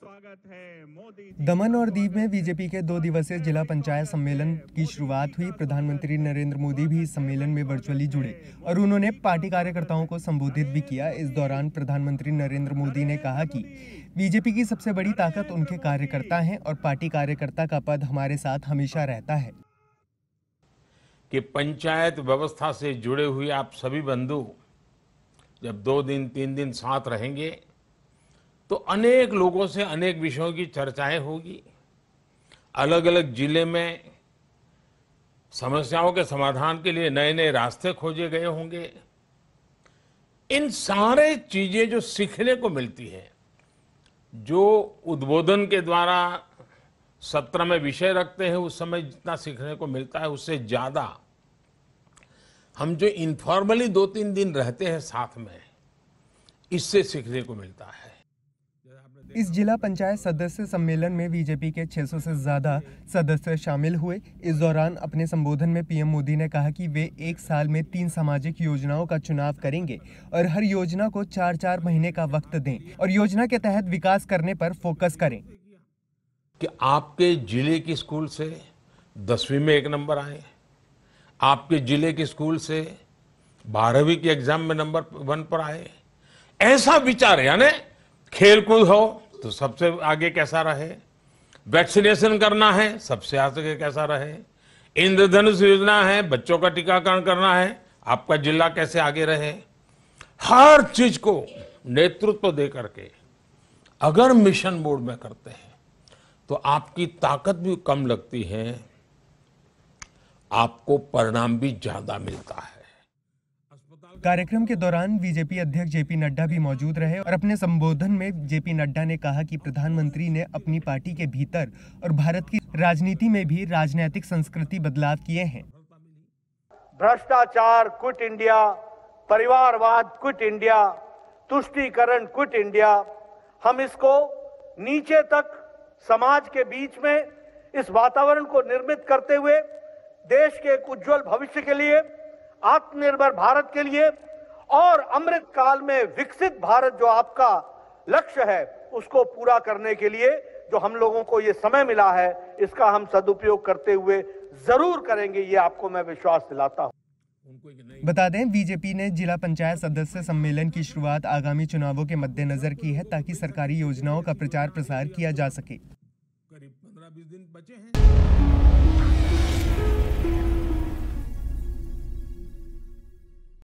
स्वागत है दमन और दीव में बीजेपी के दो दिवसीय जिला पंचायत सम्मेलन की शुरुआत हुई प्रधानमंत्री नरेंद्र मोदी भी इस सम्मेलन में वर्चुअली जुड़े और उन्होंने पार्टी कार्यकर्ताओं को संबोधित भी किया इस दौरान प्रधानमंत्री नरेंद्र मोदी ने कहा कि बीजेपी की सबसे बड़ी ताकत उनके कार्यकर्ता हैं और पार्टी कार्यकर्ता का पद हमारे साथ हमेशा रहता है कि पंचायत व्यवस्था से जुड़े हुए आप सभी बंधु जब दो दिन तीन दिन साथ रहेंगे तो अनेक लोगों से अनेक विषयों की चर्चाएं होगी अलग अलग जिले में समस्याओं के समाधान के लिए नए नए रास्ते खोजे गए होंगे इन सारे चीजें जो सीखने को मिलती है जो उद्बोधन के द्वारा सत्र में विषय रखते हैं उस समय जितना सीखने को मिलता है उससे ज्यादा हम जो इनफॉर्मली दो तीन दिन रहते हैं साथ में इससे सीखने को मिलता है इस जिला पंचायत सदस्य सम्मेलन में बीजेपी के 600 से ज़्यादा सदस्य शामिल हुए इस दौरान अपने संबोधन में पीएम मोदी ने कहा कि वे एक साल में तीन सामाजिक योजनाओं का चुनाव करेंगे और हर योजना को चार चार महीने का वक्त दें और योजना के तहत विकास करने पर फोकस करें कि आपके जिले के स्कूल से दसवीं में एक नंबर आए आपके जिले के स्कूल से बारहवीं के एग्जाम में नंबर वन पर आए ऐसा विचार यानी खेलकूद हो तो सबसे आगे कैसा रहे वैक्सीनेशन करना है सबसे आगे कैसा रहे इंद्रधनुष योजना है बच्चों का टीकाकरण करना है आपका जिला कैसे आगे रहे हर चीज को नेतृत्व देकर के अगर मिशन मोड में करते हैं तो आपकी ताकत भी कम लगती है आपको परिणाम भी ज्यादा मिलता है कार्यक्रम के दौरान बीजेपी अध्यक्ष जेपी नड्डा भी मौजूद रहे और अपने संबोधन में जेपी नड्डा ने कहा कि प्रधानमंत्री ने अपनी पार्टी के भीतर और भारत की राजनीति में भी राजनीतिक संस्कृति बदलाव किए हैं भ्रष्टाचार कुट इंडिया परिवारवाद कुट इंडिया तुष्टिकरण कुट इंडिया हम इसको नीचे तक समाज के बीच में इस वातावरण को निर्मित करते हुए देश के एक उज्जवल भविष्य के लिए आत्मनिर्भर भारत के लिए और अमृत काल में विकसित भारत जो आपका लक्ष्य है उसको पूरा करने के लिए जो हम लोगों को ये समय मिला है इसका हम सदुपयोग करते हुए जरूर करेंगे ये आपको मैं विश्वास दिलाता हूँ बता दें बीजेपी ने जिला पंचायत सदस्य सम्मेलन की शुरुआत आगामी चुनावों के मद्देनजर की है ताकि सरकारी योजनाओं का प्रचार प्रसार किया जा सके करीब पंद्रह बीस दिन बचे हैं